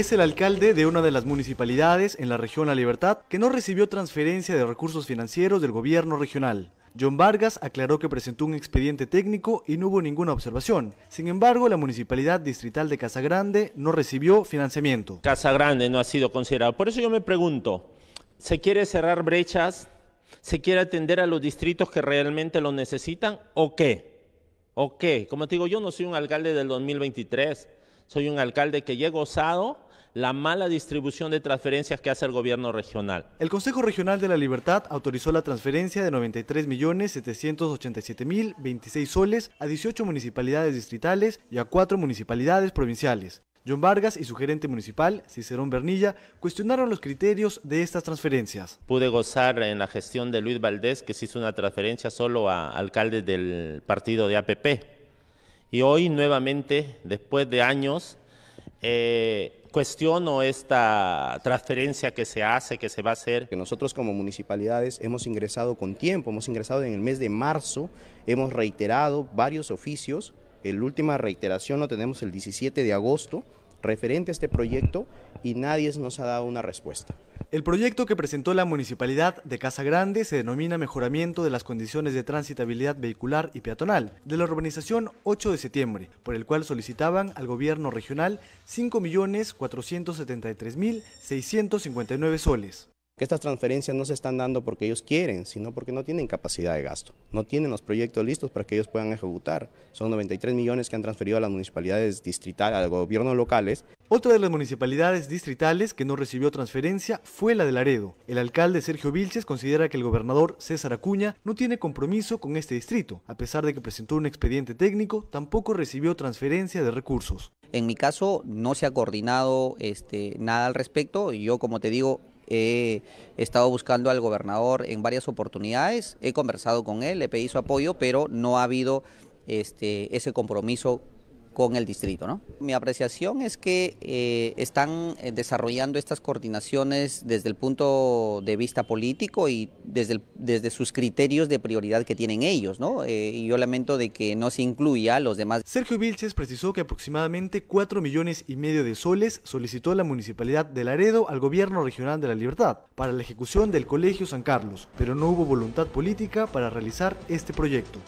es el alcalde de una de las municipalidades en la región La Libertad que no recibió transferencia de recursos financieros del gobierno regional. John Vargas aclaró que presentó un expediente técnico y no hubo ninguna observación. Sin embargo, la Municipalidad Distrital de Casagrande no recibió financiamiento. Casagrande no ha sido considerado. Por eso yo me pregunto, ¿se quiere cerrar brechas? ¿Se quiere atender a los distritos que realmente lo necesitan o qué? ¿O qué? Como te digo, yo no soy un alcalde del 2023, soy un alcalde que llegó osado la mala distribución de transferencias que hace el gobierno regional. El Consejo Regional de la Libertad autorizó la transferencia de 93.787.026 soles a 18 municipalidades distritales y a 4 municipalidades provinciales. John Vargas y su gerente municipal, Cicerón Bernilla, cuestionaron los criterios de estas transferencias. Pude gozar en la gestión de Luis Valdés que se hizo una transferencia solo a alcaldes del partido de APP. Y hoy nuevamente, después de años, eh, cuestiono esta transferencia que se hace, que se va a hacer. Que nosotros como municipalidades hemos ingresado con tiempo, hemos ingresado en el mes de marzo, hemos reiterado varios oficios. La última reiteración lo tenemos el 17 de agosto referente a este proyecto y nadie nos ha dado una respuesta. El proyecto que presentó la Municipalidad de Casa Grande se denomina Mejoramiento de las Condiciones de Transitabilidad Vehicular y Peatonal de la urbanización 8 de septiembre, por el cual solicitaban al gobierno regional 5.473.659 soles que estas transferencias no se están dando porque ellos quieren, sino porque no tienen capacidad de gasto, no tienen los proyectos listos para que ellos puedan ejecutar. Son 93 millones que han transferido a las municipalidades distritales, a los gobiernos locales. Otra de las municipalidades distritales que no recibió transferencia fue la de Laredo. El alcalde Sergio Vilches considera que el gobernador César Acuña no tiene compromiso con este distrito. A pesar de que presentó un expediente técnico, tampoco recibió transferencia de recursos. En mi caso no se ha coordinado este, nada al respecto. y Yo, como te digo, He estado buscando al gobernador en varias oportunidades, he conversado con él, le pedí su apoyo, pero no ha habido este, ese compromiso con el distrito. ¿no? Mi apreciación es que eh, están eh, desarrollando estas coordinaciones desde el punto de vista político y desde, desde sus criterios de prioridad que tienen ellos. ¿no? Eh, y yo lamento de que no se incluya a los demás. Sergio Vilches precisó que aproximadamente 4 millones y medio de soles solicitó la Municipalidad de Laredo al Gobierno Regional de la Libertad para la ejecución del Colegio San Carlos, pero no hubo voluntad política para realizar este proyecto.